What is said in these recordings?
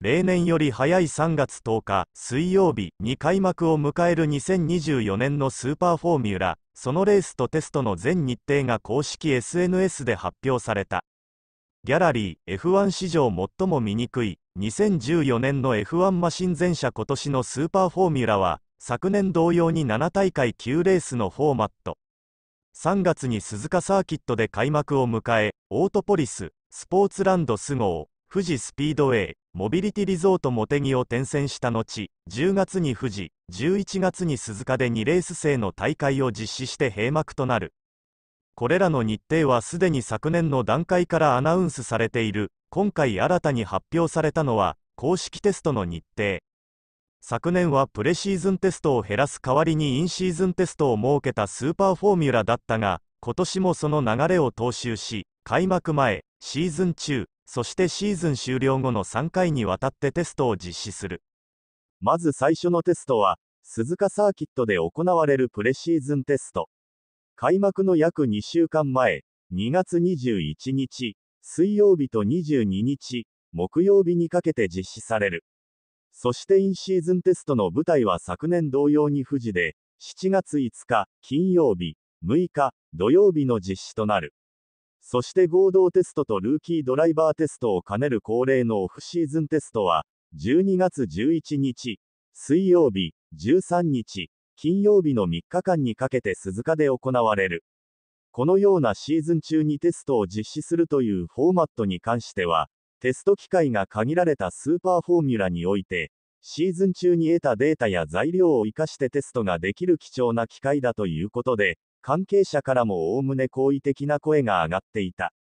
例年より早い3月10日水曜日に開幕を迎える2024年のスーパーフォーミュラそのレースとテストの全日程が公式 SNS で発表されたギャラリー F1 史上最も醜い2014年の F1 マシン全車今年のスーパーフォーミュラは昨年同様に7大会9レースのフォーマット3月に鈴鹿サーキットで開幕を迎えオートポリススポーツランドスゴー富士スピードウェイモビリティリゾート茂木を転戦した後、10月に富士、11月に鈴鹿で2レース制の大会を実施して閉幕となる。これらの日程はすでに昨年の段階からアナウンスされている、今回新たに発表されたのは、公式テストの日程。昨年はプレシーズンテストを減らす代わりにインシーズンテストを設けたスーパーフォーミュラだったが、今年もその流れを踏襲し、開幕前、シーズン中、そしてシーズン終了後の3回にわたってテストを実施する。まず最初のテストは、鈴鹿サーキットで行われるプレシーズンテスト。開幕の約2週間前、2月21日、水曜日と22日、木曜日にかけて実施される。そしてインシーズンテストの舞台は昨年同様に富士で、7月5日、金曜日、6日、土曜日の実施となる。そして合同テストとルーキードライバーテストを兼ねる恒例のオフシーズンテストは、12月11日、水曜日、13日、金曜日の3日間にかけて鈴鹿で行われる。このようなシーズン中にテストを実施するというフォーマットに関しては、テスト機会が限られたスーパーフォーミュラにおいて、シーズン中に得たデータや材料を活かしてテストができる貴重な機会だということで、関係者からもおおむね好意的な声が上がっていた。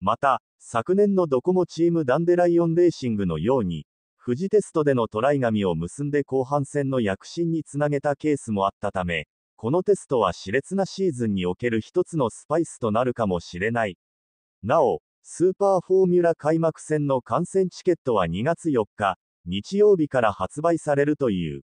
また、昨年のドコモチームダンデライオンレーシングのように、富士テストでのトライ紙を結んで後半戦の躍進につなげたケースもあったため、このテストは熾烈なシーズンにおける一つのスパイスとなるかもしれない。なお、スーパーフォーミュラ開幕戦の観戦チケットは2月4日、日曜日から発売されるという。